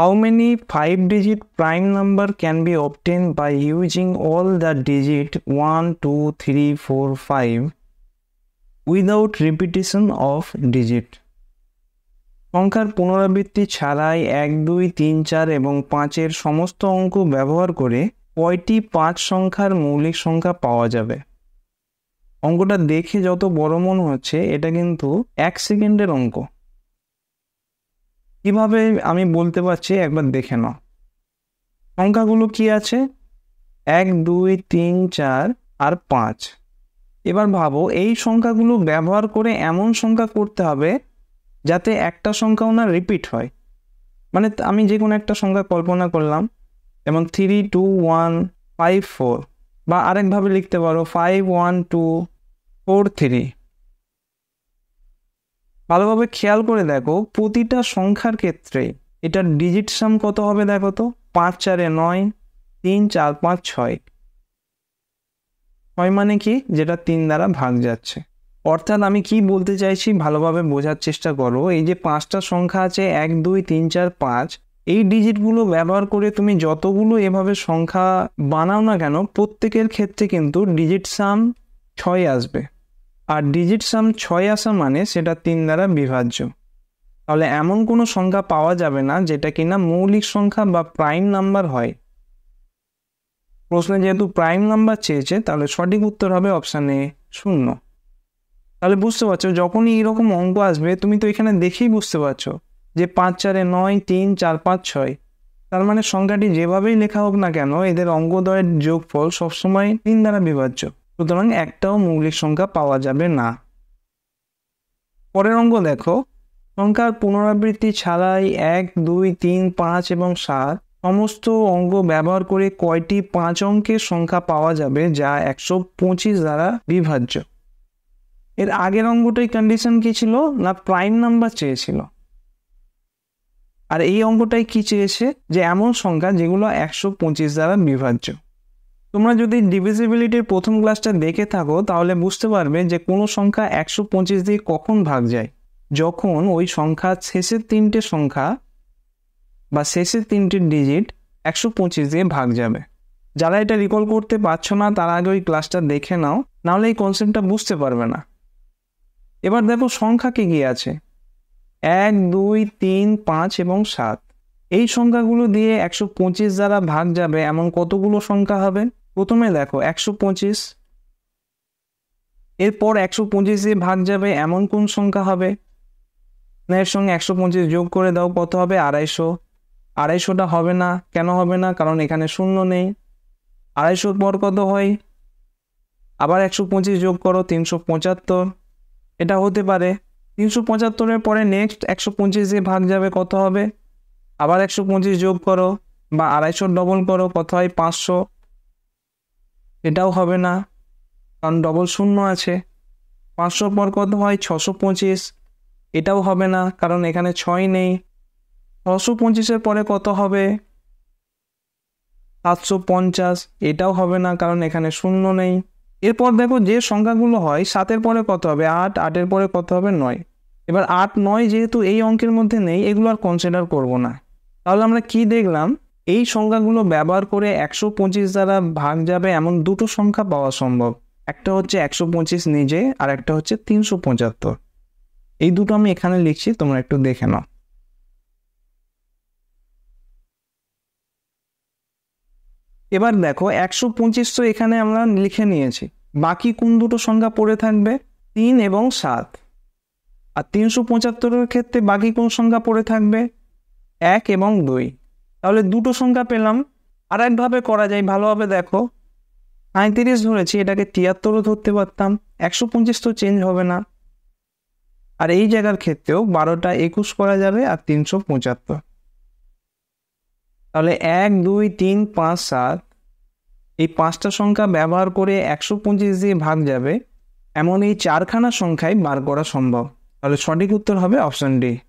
How many 5 digit prime number can be obtained by using all the digit 1, 2, 3, 4, 5 without repetition of digit? সংখ্যার পুনরাবৃত্তি ছাড়াই এক দুই তিন চার এবং পাঁচের সমস্ত অঙ্ক ব্যবহার করে কয়টি পাঁচ সংখ্যার মৌলিক সংখ্যা পাওয়া যাবে অঙ্কটা দেখে যত বড় মনে হচ্ছে এটা কিন্তু এক সেকেন্ডের অঙ্ক কিভাবে আমি বলতে পারছি একবার দেখে নাও সংখ্যাগুলো কি আছে এক দুই তিন চার আর পাঁচ এবার ভাবো এই সংখ্যাগুলো ব্যবহার করে এমন সংখ্যা করতে হবে যাতে একটা সংখ্যা ওনার রিপিট হয় মানে আমি যে কোনো একটা সংখ্যা কল্পনা করলাম যেমন three two one five four বা আরেকভাবে লিখতে পারো five one two four three ভালোভাবে খেয়াল করে দেখো প্রতিটা সংখ্যার ক্ষেত্রে এটার ডিজিট সাম কত হবে দেখো তো পাঁচ চারে নয় তিন চার পাঁচ ছয় ছয় মানে কি যেটা তিন দ্বারা ভাগ যাচ্ছে অর্থাৎ আমি কি বলতে চাইছি ভালোভাবে বোঝার চেষ্টা করো এই যে পাঁচটা সংখ্যা আছে এক দুই তিন চার পাঁচ এই ডিজিটগুলো ব্যবহার করে তুমি যতগুলো এভাবে সংখ্যা বানাও না কেন প্রত্যেকের ক্ষেত্রে কিন্তু ডিজিট সাম ছয় আসবে আর ডিজিট সাম ছয় আসা মানে সেটা তিন দ্বারা বিভাজ্য তাহলে এমন কোনো সংখ্যা পাওয়া যাবে না যেটা কিনা মৌলিক সংখ্যা বা প্রাইম নাম্বার হয় প্রশ্নে যেহেতু প্রাইম নাম্বার চেয়েছে তাহলে সঠিক উত্তর হবে অপশানে শূন্য তাহলে বুঝতে পারছো যখনই এরকম অঙ্ক আসবে তুমি তো এখানে দেখেই বুঝতে পারছো যে পাঁচ চারে নয় তিন চার পাঁচ ছয় তার মানে সংখ্যাটি যেভাবেই লেখা হোক না কেন এদের অঙ্কদয়ের যোগফল সবসময় তিন দ্বারা বিভাজ্য সুতরাং একটাও মৌলিক সংখ্যা পাওয়া যাবে না পরের অঙ্গ দেখো সংখ্যার পুনরাবৃত্তি ছাড়াই এক দুই তিন পাঁচ এবং সাত সমস্ত অঙ্গ ব্যবহার করে কয়টি পাঁচ অঙ্কের সংখ্যা পাওয়া যাবে যা একশো পঁচিশ দ্বারা বিভাজ্য এর আগের অঙ্গটাই কন্ডিশন কি ছিল না প্রাইম নাম্বার চেয়েছিল আর এই অঙ্গটাই কি চেয়েছে যে এমন সংখ্যা যেগুলো একশো পঁচিশ দ্বারা বিভাজ্য তোমরা যদি ডিভিজিবিলিটির প্রথম ক্লাসটা দেখে থাকো তাহলে বুঝতে পারবে যে কোনো সংখ্যা একশো পঁচিশ দিয়ে কখন ভাগ যায় যখন ওই সংখ্যা শেষের তিনটে সংখ্যা বা শেষের তিনটে ডিজিট একশো পঁচিশ দিয়ে ভাগ যাবে যারা এটা রিকল করতে পারছো না তার আগে ওই ক্লাসটা দেখে নাও নাহলে এই কনসেপ্টটা বুঝতে পারবে না এবার দেখো সংখ্যা কী কী আছে এক দুই তিন পাঁচ এবং সাত এই সংখ্যাগুলো দিয়ে একশো পঁচিশ দ্বারা ভাগ যাবে এমন কতগুলো সংখ্যা হবে প্রথমে দেখো একশো পঁচিশ এরপর একশো পঁচিশে ভাগ যাবে এমন কোন সংখ্যা হবে না এর সঙ্গে একশো পঁচিশ যোগ করে দাও কত হবে আড়াইশো আড়াইশোটা হবে না কেন হবে না কারণ এখানে শূন্য নেই আড়াইশোর পর কত হয় আবার একশো পঁচিশ যোগ করো তিনশো পঁচাত্তর এটা হতে পারে তিনশো পঁচাত্তরের পরে নেক্সট একশো পঁচিশ দিয়ে ভাগ যাবে কত হবে আবার একশো পঁচিশ যোগ করো বা আড়াইশো ডবল করো কত হয় পাঁচশো এটাও হবে না কারণ ডবল শূন্য আছে পাঁচশোর পর কত হয় ছশো পঁচিশ এটাও হবে না কারণ এখানে ছয় নেই ছশো পঁচিশের পরে কত হবে সাতশো পঞ্চাশ এটাও হবে না কারণ এখানে শূন্য নেই এরপর দেখো যে সংখ্যাগুলো হয় সাতের পরে কত হবে আট আটের পরে কত হবে নয় এবার আট নয় যেহেতু এই অঙ্কের মধ্যে নেই এগুলো আর কনসিডার করব না তাহলে আমরা কি দেখলাম এই সংখ্যাগুলো ব্যবহার করে একশো পঁচিশ দ্বারা ভাগ যাবে এমন দুটো সংখ্যা পাওয়া সম্ভব একটা হচ্ছে একশো পঁচিশ নিজে আর একটা হচ্ছে তিনশো পঁচাত্তর এই দুটো আমি এখানে লিখছি তোমরা একটু দেখে নাও এবার দেখো একশো পঁচিশ তো এখানে আমরা লিখে নিয়েছি বাকি কোন দুটো সংখ্যা পড়ে থাকবে তিন এবং সাত আর তিনশো পঁচাত্তরের ক্ষেত্রে বাকি কোন সংখ্যা পড়ে থাকবে এক এবং দুই তাহলে দুটো সংখ্যা পেলাম আর একভাবে করা যায় ভালোভাবে দেখো সাঁত্রিশ ধরেছি এটাকে তিয়াত্তরও ধরতে পারতাম একশো পঁচিশ তো চেঞ্জ হবে না আর এই জায়গার ক্ষেত্রেও বারোটা একুশ করা যাবে আর তিনশো পঁচাত্তর তাহলে এক দুই তিন পাঁচ সাত এই পাঁচটা সংখ্যা ব্যবহার করে একশো পঁচিশ দিয়ে ভাগ যাবে এমন এই চারখানা সংখ্যায় বার করা সম্ভব তাহলে সঠিক উত্তর হবে অপশন ডি